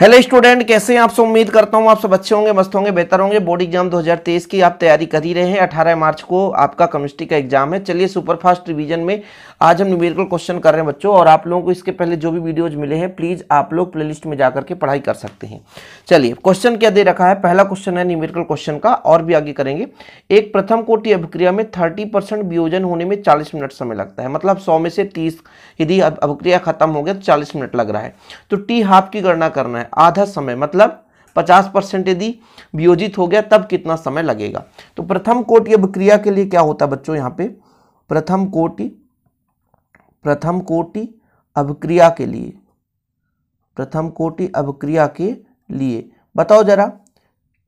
hello student कैसे हैं आप सब उम्मीद करता हूं आप सब अच्छे होंगे मस्त होंगे बेहतर होंगे बोर्ड एग्जाम 2023 की आप तैयारी कर ही रहे हैं 18 मार्च को आपका केमिस्ट्री का एग्जाम है चलिए सुपर फास्ट रिवीजन में आज हम न्यूमेरिकल क्वेश्चन कर रहे हैं बच्चों और आप लोगों को इसके पहले जो भी वीडियोज मिले हैं प्लीज़ आप लोग प्ले में जा करके पढ़ाई कर सकते हैं चलिए क्वेश्चन क्या दे रखा है पहला क्वेश्चन है न्यूमेरिकल क्वेश्चन का और भी आगे करेंगे एक प्रथम कोटि अभिक्रिया में थर्टी वियोजन होने में चालीस मिनट समय लगता है मतलब सौ में से तीस यदि अभिक्रिया खत्म हो गया तो चालीस मिनट लग रहा है तो टी हाफ की गणना करना है समय आधा समय मतलब 50 परसेंट यदि वियोजित हो गया तब कितना समय लगेगा तो प्रथम कोटि अभिक्रिया के लिए क्या होता है बच्चों यहाँ पे प्रथम कोटि प्रथम कोटि अभिक्रिया के लिए प्रथम कोटि अभिक्रिया के लिए बताओ जरा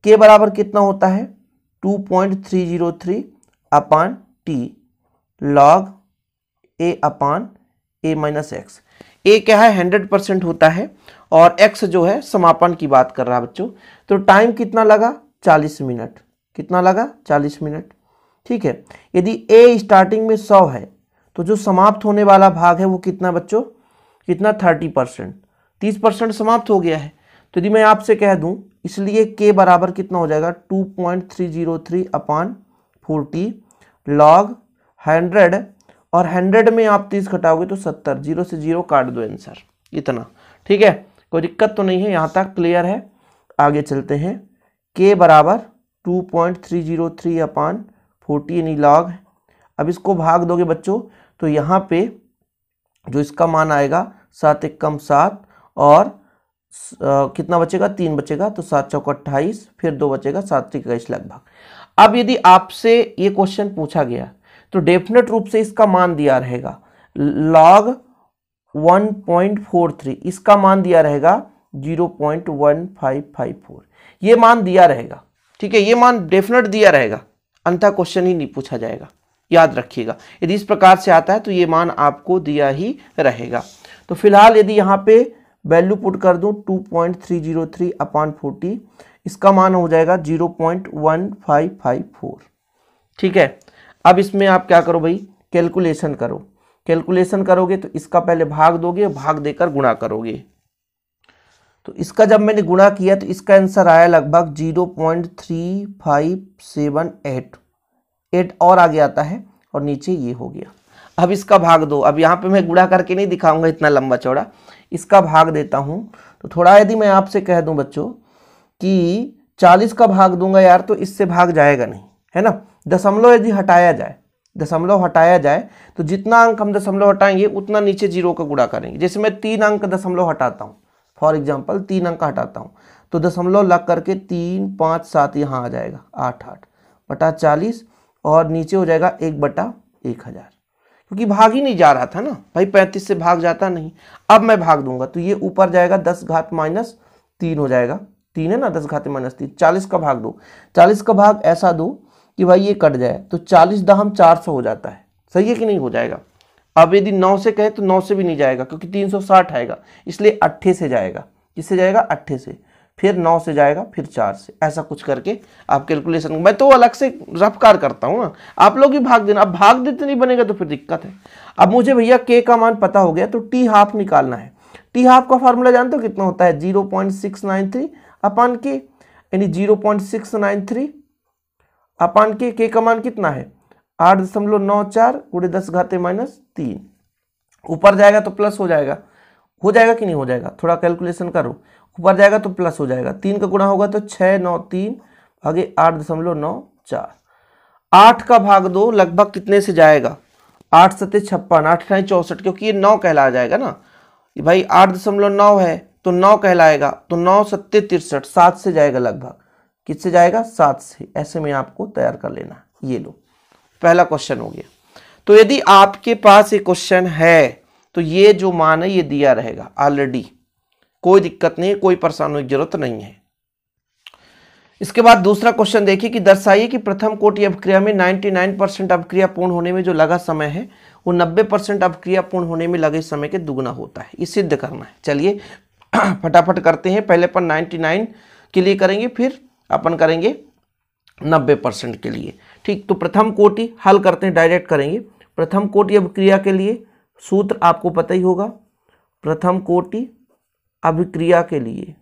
के बराबर कितना होता है 2.303 upon T log A upon A minus X A क्या है हंड्रेड परसेंट होता है और एक्स जो है समापन की बात कर रहा है बच्चों तो टाइम कितना लगा चालीस मिनट कितना लगा चालीस मिनट ठीक है यदि ए स्टार्टिंग में सौ है तो जो समाप्त होने वाला भाग है वो कितना बच्चों कितना थर्टी परसेंट तीस परसेंट समाप्त हो गया है तो यदि मैं आपसे कह दूं इसलिए के बराबर कितना हो जाएगा two point three zero three upon forty log hundred और हंड्रेड में आप तीस घटाओगे तो सत्तर जीरो से जीरो काट दो आंसर इतना ठीक है कोई दिक्कत तो नहीं है यहाँ तक क्लियर है आगे चलते हैं के बराबर two point three zero three upon forty यानी लॉग अब इसको भाग दोगे बच्चों तो यहाँ पे जो इसका मान आएगा सात एक कम सात और आ, कितना बचेगा तीन बचेगा तो सात चौक अट्ठाईस फिर दो बचेगा सात इक्कीस लगभग अब यदि आपसे ये क्वेश्चन पूछा गया तो डेफिनेट रूप से इसका मान दिया रहेगा लॉग 1.43 इसका मान दिया रहेगा 0.1554 ये मान दिया रहेगा ठीक है ये मान डेफिनेट दिया रहेगा अंतः क्वेश्चन ही नहीं पूछा जाएगा याद रखिएगा यदि इस प्रकार से आता है तो ये मान आपको दिया ही रहेगा तो फिलहाल यदि यहाँ पे वैल्यू पुट कर दूँ 2.303 अपॉन फोर्टी इसका मान हो जाएगा 0.1554 ठीक है अब इसमें आप क्या करो भाई कैलकुलेशन करो कैलकुलेशन करोगे तो इसका पहले भाग दोगे भाग देकर गुणा करोगे तो इसका जब मैंने गुणा किया तो इसका आंसर आया लगभग zero point three five seven eight eight और आगे आता है और नीचे ये हो गया अब इसका भाग दो अब यहाँ पे मैं गुणा करके नहीं दिखाऊंगा इतना लंबा चौड़ा इसका भाग देता हूँ तो थोड़ा यदि मैं आपसे कह दूँ बच्चों कि चालीस का भाग दूंगा यार तो इससे भाग जाएगा नहीं है ना दशमलव यदि हटाया जाए दशमलव हटाया जाए तो जितना अंक हम दशमलव हटाएंगे उतना नीचे जीरो का गुड़ा करेंगे जैसे मैं तीन अंक दशमलव हटाता हूँ फॉर एग्जाम्पल तीन अंक हटाता हूँ तो दशमलव लग करके तीन पाँच सात यहाँ आ जाएगा आठ आठ बटा चालीस और नीचे हो जाएगा एक बटा एक हज़ार क्योंकि भाग ही नहीं जा रहा था ना भाई पैंतीस से भाग जाता नहीं अब मैं भाग दूंगा तो ये ऊपर जाएगा दस घात माइनस तीन हो जाएगा तीन है ना दस घात माइनस तीन चालीस का भाग दो चालीस का भाग ऐसा दो कि भाई ये कट जाए तो चालीस दहम चार सौ हो जाता है सही है कि नहीं हो जाएगा अब यदि नौ से कहें तो नौ से भी नहीं जाएगा क्योंकि तीन सौ साठ आएगा इसलिए अट्ठे से जाएगा किससे जाएगा अट्ठे से फिर नौ से जाएगा फिर चार से ऐसा कुछ करके आप कैलकुलेशन मैं तो अलग से रफकार करता हूँ ना आप लोग ही भाग देना अब भाग देते नहीं बनेगा तो फिर दिक्कत है अब मुझे भैया के का मान पता हो गया तो टी हाफ निकालना है टी हाफ का फार्मूला जानते हो कितना होता है zero point six nine three upon K यानी zero point six nine three upon K के का मान कितना है आठ दशमलव नौ चार गुड़े दस घाते माइनस तीन ऊपर जाएगा तो प्लस हो जाएगा हो जाएगा कि नहीं हो जाएगा थोड़ा कैलकुलेशन करो ऊपर जाएगा तो प्लस हो जाएगा तीन का गुणा होगा तो छः नौ तीन आगे आठ दशमलव नौ चार आठ का भाग दो लगभग कितने से जाएगा आठ सत्य छप्पन आठ अठाई चौंसठ क्योंकि ये नौ कहला जाएगा ना भाई आठ दशमलव नौ है तो नौ कहलाएगा तो नौ सत्य तिरसठ सात से जाएगा लगभग किससे जाएगा सात से ऐसे में आपको तैयार कर लेना ये लो पहला क्वेश्चन हो गया तो यदि आपके पास ये क्वेश्चन है तो ये जो मान है ये दिया रहेगा ऑलरेडी कोई दिक्कत नहीं है कोई परेशानी की जरूरत नहीं है इसके बाद दूसरा क्वेश्चन देखिए कि दर्शाइए कि प्रथम कोटि अभिक्रिया में 99 परसेंट अपक्रिया पूर्ण होने में जो लगा समय है वो 90 परसेंट अभिक्रिया पूर्ण होने में लगे समय के दुगुना होता है ये सिद्ध करना है चलिए फटाफट करते हैं पहले पर 99 के लिए करेंगे फिर अपन करेंगे नब्बे परसेंट के लिए ठीक तो प्रथम कोटि हल करते हैं डायरेक्ट करेंगे प्रथम कोटि अभिक्रिया के लिए सूत्र आपको पता ही होगा प्रथम कोटि अभिक्रिया के लिए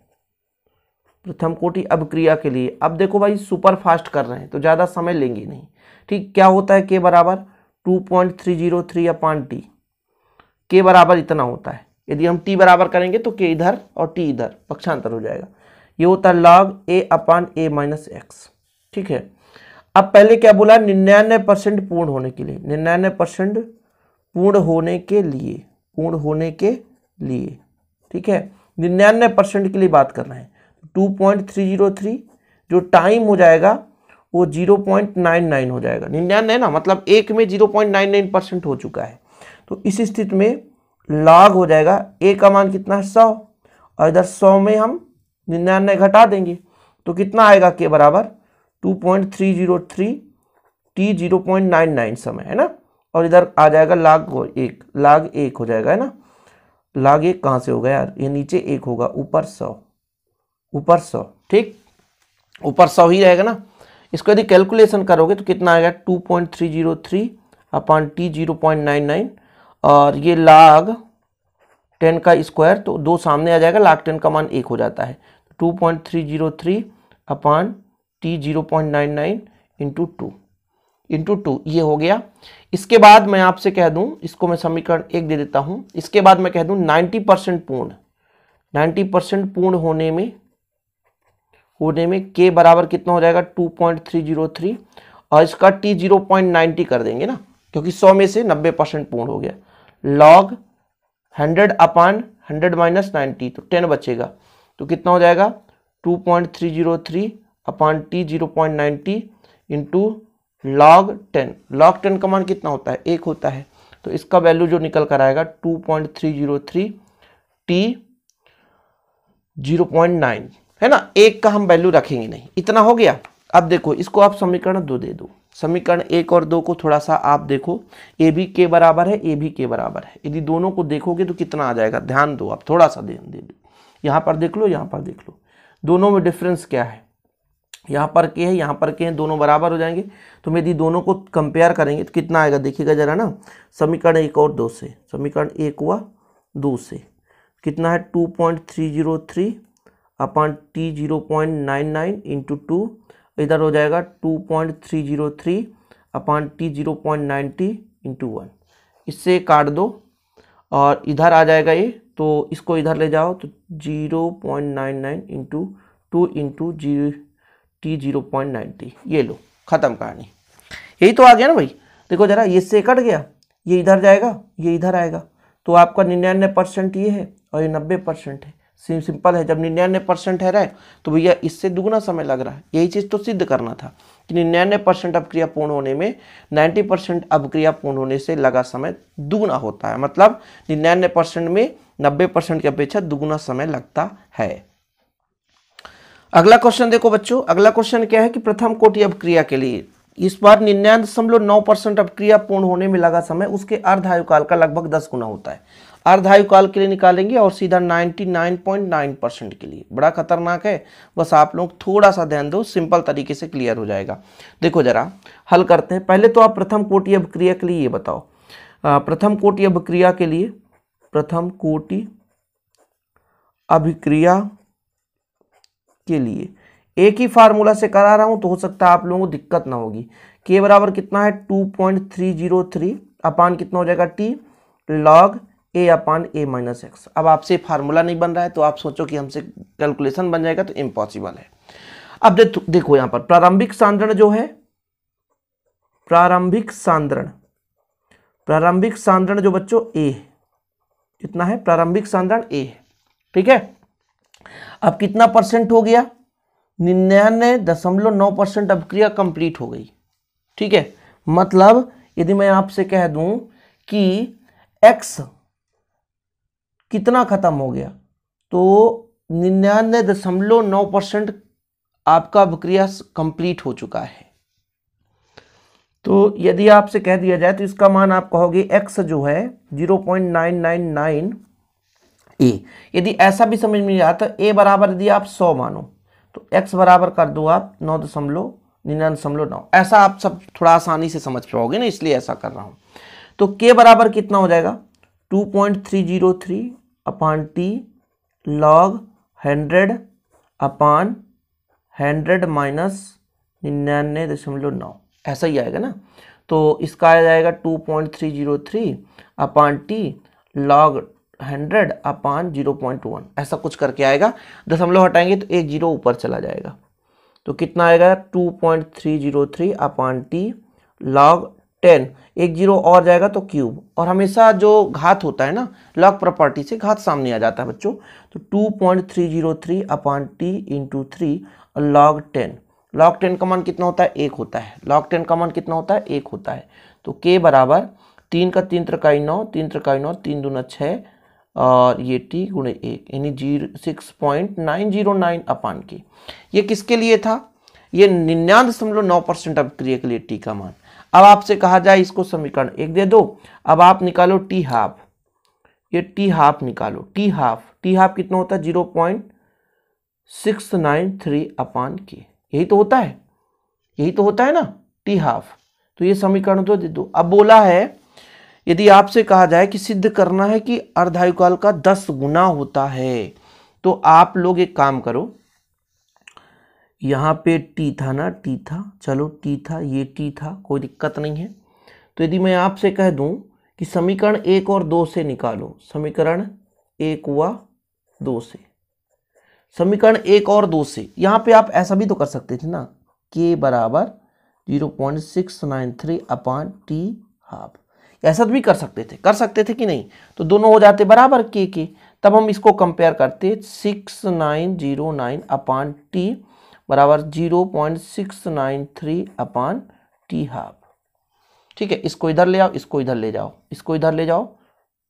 प्रथम कोटि अभिक्रिया के लिए अब देखो भाई सुपर फास्ट कर रहे हैं तो ज़्यादा समय लेंगे नहीं ठीक क्या होता है के बराबर two point three zero three upon T के बराबर इतना होता है यदि हम टी बराबर करेंगे तो के इधर और टी इधर पक्षांतर हो जाएगा ये होता है log A upon A minus X ठीक है अब पहले क्या बोला निन्यानवे परसेंट पूर्ण होने के लिए निन्यानवे परसेंट पूर्ण होने के लिए पूर्ण होने के लिए ठीक है निन्यानवे परसेंट के लिए बात कर रहे हैं two point three zero three जो टाइम हो जाएगा वो जीरो पॉइंट नाइन नाइन हो जाएगा निन्यानवे ना मतलब एक में zero point nine nine percent हो चुका है तो इस स्थिति में लॉग हो जाएगा ए का मान कितना है सौ और इधर सौ में हम निन्यानवे घटा देंगे तो कितना आएगा के बराबर two point three zero three T zero point nine nine समय है ना और इधर आ जाएगा लाग एक लाग एक हो जाएगा है ना लाग एक कहाँ से होगा यार ये नीचे एक होगा ऊपर सौ ऊपर सौ ठीक ऊपर सौ ही रहेगा ना इसको यदि कैलकुलेशन करोगे तो कितना आएगा two point three zero three upon T zero point nine nine और ये लाग टेन का स्क्वायर तो दो सामने आ जाएगा लाख टेन का मान एक हो जाता है two point three zero three upon T zero point nine nine into two into two ये हो गया इसके बाद मैं आपसे कह दूं इसको मैं समीकरण एक दे देता हूं इसके बाद मैं कह दूं 90 परसेंट पूर्ण 90 परसेंट पूर्ण होने में होने में के बराबर कितना हो जाएगा 2.303 और इसका टी 0.90 कर देंगे ना क्योंकि 100 में से 90 परसेंट पूर्ण हो गया लॉग 100 अपान 100 माइनस नाइन्टी तो 10 बचेगा तो कितना हो जाएगा two point three zero three upon T zero point ninety into log ten log ten का मान कितना होता है एक होता है तो इसका वैल्यू जो निकल कर आएगा two point three zero three T zero point nine है ना एक का हम वैल्यू रखेंगे नहीं इतना हो गया अब देखो इसको आप समीकरण दो दे दो समीकरण एक और दो को थोड़ा सा आप देखो ए भी के बराबर है ए भी के बराबर है यदि दोनों को देखोगे तो कितना आ जाएगा ध्यान दो आप थोड़ा सा ध्यान दे दो यहाँ पर देख लो यहाँ पर देख लो दोनों में डिफरेंस क्या है यहाँ पर के हैं यहाँ पर के हैं दोनों बराबर हो जाएंगे तो यदि दोनों को कंपेयर करेंगे तो कितना आएगा देखिएगा जरा ना समीकरण एक और दो से समीकरण एक हुआ दो से कितना है two point three zero three upon T zero point nine nine into two इधर हो जाएगा two point three zero three upon T zero point ninety into one इससे काट दो और इधर आ जाएगा ये तो इसको इधर ले जाओ तो zero point nine nine into two into zero T zero point ninety ये लो ख़त्म कहानी यही तो आ गया ना भाई देखो ज़रा ये से कट गया ये इधर जाएगा ये इधर आएगा तो आपका निन्यानवे परसेंट ये है और ये नब्बे परसेंट है सिम सिंपल है जब निन्यानवे परसेंट है रहे तो भैया इससे दुगना समय लग रहा है यही चीज़ तो सिद्ध करना था कि निन्यानवे परसेंट अपक्रिया पूर्ण होने में नाइन्टी परसेंट अपक्रिया पूर्ण होने से लगा समय दुगुना होता है मतलब निन्यानवे परसेंट में नब्बे परसेंट की अपेक्षा दुगुना समय लगता है अगला क्वेश्चन देखो बच्चों अगला क्वेश्चन क्या है कि प्रथम कोटि अपक्रिया के लिए इस बार निन्यानवे दशमलव नौ परसेंट अपक्रिया पूर्ण होने में लगा समय उसके अर्ध आयुकाल का लगभग दस गुना होता है अर्धायु काल के लिए निकालेंगे और सीधा 99.9 परसेंट के लिए बड़ा खतरनाक है बस आप लोग थोड़ा सा ध्यान दो सिंपल तरीके से क्लियर हो जाएगा देखो जरा हल करते हैं पहले तो आप प्रथम कोटि अभिक्रिया के लिए ये बताओ प्रथम कोटि अभिक्रिया के लिए प्रथम कोटि अभिक्रिया के लिए एक ही फार्मूला से करा रहा हूं तो हो सकता है आप लोगों को दिक्कत ना होगी के बराबर कितना है 2.303 अपान कितना हो जाएगा T log A upon A minus X अब आपसे फार्मूला नहीं बन रहा है तो आप सोचो कि हमसे कैलकुलेशन बन जाएगा तो इम्पॉसिबल है अब दे, देखो यहां पर प्रारंभिक सांद्रण जो है प्रारंभिक सांद्रण प्रारंभिक सांद्रण जो बच्चों ए कितना है प्रारंभिक सांद्रण ए है ठीक है अब कितना परसेंट हो गया निन्यानवे दशमलव नौ परसेंट अब क्रिया कंप्लीट हो गई ठीक है मतलब यदि मैं आपसे कह दूं कि एक्स कितना ख़त्म हो गया तो निन्यानवे दशमलव नौ परसेंट आपका अभिक्रिया कंप्लीट हो चुका है तो यदि आपसे कह दिया जाए तो इसका मान आप कहोगे एक्स जो है zero point nine nine nine A यदि ऐसा भी समझ में नहीं आता ए बराबर यदि आप सौ मानो तो एक्स बराबर कर दो आप नौ दशमलव निन्यानवे दशमलव नौ ऐसा आप सब थोड़ा आसानी से समझ पाओगे ना इसलिए ऐसा कर रहा हूं तो के बराबर कितना हो जाएगा two point three zero three upon T log hundred upon hundred minus निन्यानवे दशमलव नौ ऐसा ही आएगा ना तो इसका आ जाएगा two point three zero three upon T log hundred upon zero point one ऐसा कुछ करके आएगा दशमलव हटाएंगे तो एक जीरो ऊपर चला जाएगा तो कितना आएगा two point three zero three upon T log ten एक जीरो और जाएगा तो क्यूब और हमेशा जो घात होता है ना लॉक प्रॉपर्टी से घात सामने आ जाता है बच्चों तो two point three zero three upon T into three log ten log ten का मान कितना होता है एक होता है लॉग टेन का मान कितना होता है एक होता है तो के बराबर तीन का तीन त्रकाई नौ तीन त्रकाई नौ तीन नौ छः और ये टी गुणे एक यानी zero six point nine zero nine upon K ये किसके लिए था ये निन्यानवे दशमलव नौ परसेंट अभिक्रिया के लिए टी का मान अब आपसे कहा जाए इसको समीकरण एक दे दो अब आप निकालो टी हाफ ये टी हाफ निकालो टी हाफ टी हाफ कितना होता है zero point six nine three upon K यही तो होता है यही तो होता है ना टी हाफ तो ये समीकरण तो दे दो अब बोला है यदि आपसे कहा जाए कि सिद्ध करना है कि अर्धायुकाल का दस गुना होता है तो आप लोग एक काम करो यहाँ पे टी था ना टी था चलो टी था ये टी था कोई दिक्कत नहीं है तो यदि मैं आपसे कह दूँ कि समीकरण एक और दो से निकालो समीकरण एक हुआ दो से समीकरण एक और दो से यहाँ पे आप ऐसा भी तो कर सकते थे ना के बराबर zero point six nine three upon T half ऐसा तो भी कर सकते थे कर सकते थे कि नहीं तो दोनों हो जाते बराबर के के तब हम इसको कंपेयर करते six nine zero nine upon T बराबर zero point six nine three upon T half ठीक है इसको इधर ले आओ इसको इधर ले जाओ इसको इधर ले जाओ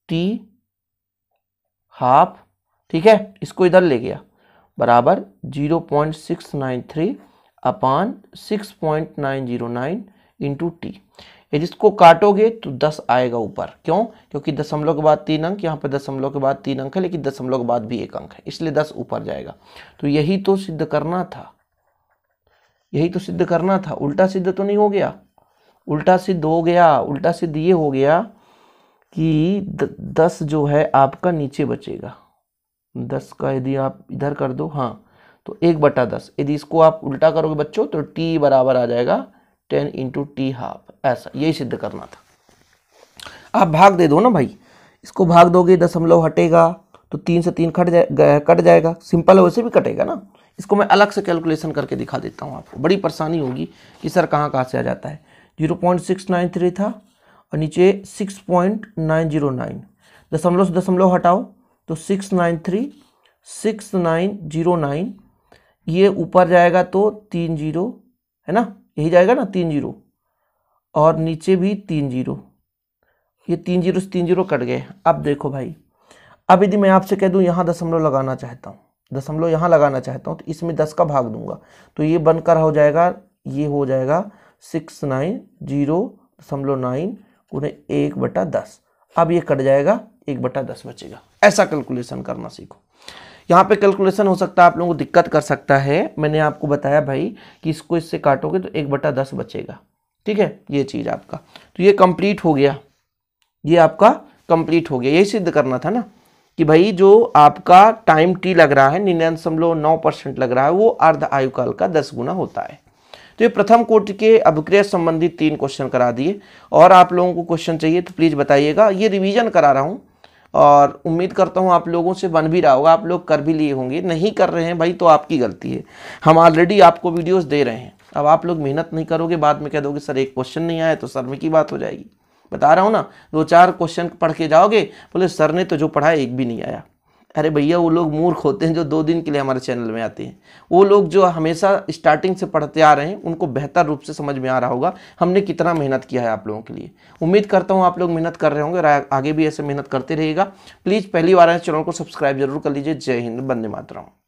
टी हाफ ठीक है इसको इधर ले गया बराबर zero point six nine three upon six point nine zero nine into T इसको काटोगे तो दस आएगा ऊपर क्यों क्योंकि दशमलव के बाद तीन अंक यहाँ पर दशमलव के बाद तीन अंक है लेकिन दशमलव के बाद भी एक अंक है इसलिए दस ऊपर जाएगा तो यही तो सिद्ध करना था यही तो सिद्ध करना था उल्टा सिद्ध तो नहीं हो गया उल्टा सिद्ध हो गया उल्टा सिद्ध ये हो गया कि द, दस जो है आपका नीचे बचेगा दस का यदि आप इधर कर दो हाँ तो एक बटा दस यदि इसको आप उल्टा करोगे बच्चों तो टी बराबर आ जाएगा टेन इंटू टी हाफ ऐसा यही सिद्ध करना था आप भाग दे दो ना भाई इसको भाग दोगे दशमलव हटेगा तो तीन से तीन कट जाए कट जाएगा सिंपल है वैसे भी कटेगा ना इसको मैं अलग से कैलकुलेशन करके दिखा देता हूँ आपको बड़ी परेशानी होगी कि सर कहाँ कहाँ से आ जाता है zero point six nine three था और नीचे six point nine zero nine दशमलव से दशमलव हटाओ तो six nine three six nine zero nine ये ऊपर जाएगा तो तीन जीरो है ना यही जाएगा ना तीन जीरो और नीचे भी तीन जीरो ये तीन जीरो से तीन जीरो कट गए अब देखो भाई अब यदि मैं आपसे कह दूँ यहाँ दशमलव लगाना चाहता हूँ दशमलव यहाँ लगाना चाहता हूँ तो इसमें दस का भाग दूंगा तो ये बनकर हो जाएगा ये हो जाएगा सिक्स नाइन जीरो दशमलव नाइन उन्हें एक बटा दस अब ये कट जाएगा एक बटा दस बचेगा ऐसा कैलकुलेशन करना सीखो यहाँ पे कैलकुलेशन हो सकता है आप लोगों को दिक्कत कर सकता है मैंने आपको बताया भाई कि इसको इससे काटोगे तो एक बटा दस बचेगा ठीक है ये चीज़ आपका तो ये कंप्लीट हो गया ये आपका कंप्लीट हो गया यही सिद्ध करना था ना कि भाई जो आपका टाइम टी लग रहा है निन्यानवे दशमलव नौ परसेंट लग रहा है वो अर्ध आयु काल का दस गुना होता है तो ये प्रथम कोटि के अभिक्रय संबंधी तीन क्वेश्चन करा दिए और आप लोगों को क्वेश्चन चाहिए तो प्लीज़ बताइएगा ये रिवीजन करा रहा हूँ और उम्मीद करता हूँ आप लोगों से बन भी रहा होगा आप लोग कर भी लिए होंगे नहीं कर रहे हैं भाई तो आपकी गलती है हम ऑलरेडी आपको वीडियोज़ दे रहे हैं अब आप लोग मेहनत नहीं करोगे बाद में कह दोगे सर एक क्वेश्चन नहीं आया तो सर में की बात हो जाएगी बता रहा हूँ ना दो चार क्वेश्चन पढ़ के जाओगे बोले सर ने तो जो पढ़ा एक भी नहीं आया अरे भैया वो लोग मूर्ख होते हैं जो दो दिन के लिए हमारे चैनल में आते हैं वो लोग जो हमेशा स्टार्टिंग से पढ़ते आ रहे हैं उनको बेहतर रूप से समझ में आ रहा होगा हमने कितना मेहनत किया है आप लोगों के लिए उम्मीद करता हूँ आप लोग मेहनत कर रहे होंगे और आगे भी ऐसे मेहनत करते रहेगा प्लीज़ पहली बार चैनल को सब्सक्राइब जरूर कर लीजिए जय हिंद बंदे मातरम